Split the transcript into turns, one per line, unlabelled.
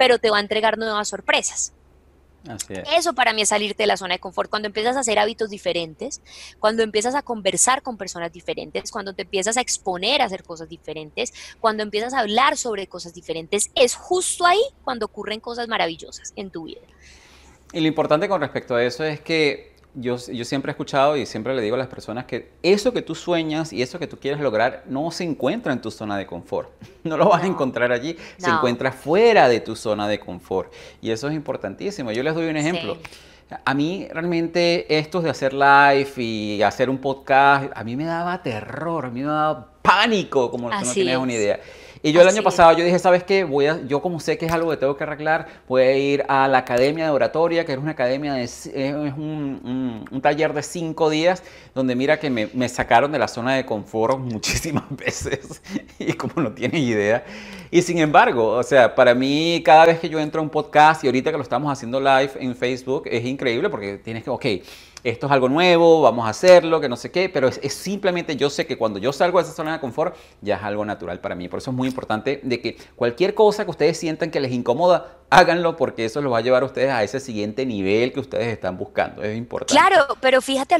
pero te va a entregar nuevas sorpresas. Eso para mí es salirte de la zona de confort. Cuando empiezas a hacer hábitos diferentes, cuando empiezas a conversar con personas diferentes, cuando te empiezas a exponer a hacer cosas diferentes, cuando empiezas a hablar sobre cosas diferentes, es justo ahí cuando ocurren cosas maravillosas en tu vida.
Y lo importante con respecto a eso es que yo, siempre he escuchado y siempre le digo a las personas que eso que tú sueñas y eso que tú quieres lograr no se encuentra en tu zona de confort. No lo vas a encontrar allí, se encuentra fuera de tu zona de confort. Y eso es importantísimo. Yo les doy un ejemplo. A mí realmente esto de hacer live y hacer un podcast, a mí me daba terror, a mí me daba pánico, como no tienes es. una idea. Y yo el año pasado yo dije, ¿sabes qué? Voy a, yo como sé que es algo que tengo que arreglar, voy a ir a la Academia de Oratoria, que es una academia, eh, es un, un, taller de cinco días, donde mira que me, me sacaron de la zona de confort muchísimas veces y como no tienes idea. Y sin embargo, o sea, para mí cada vez que yo entro a un podcast y ahorita que lo estamos haciendo live en Facebook, es increíble porque tienes que, ok, esto es algo nuevo, vamos a hacerlo, que no sé qué, pero es, simplemente yo sé que cuando yo salgo de esa zona de confort ya es algo natural para mí. Por eso es muy importante de que cualquier cosa que ustedes sientan que les incomoda, háganlo porque eso los va a llevar a ustedes a ese siguiente nivel que ustedes están buscando. Es importante.
Claro, pero fíjate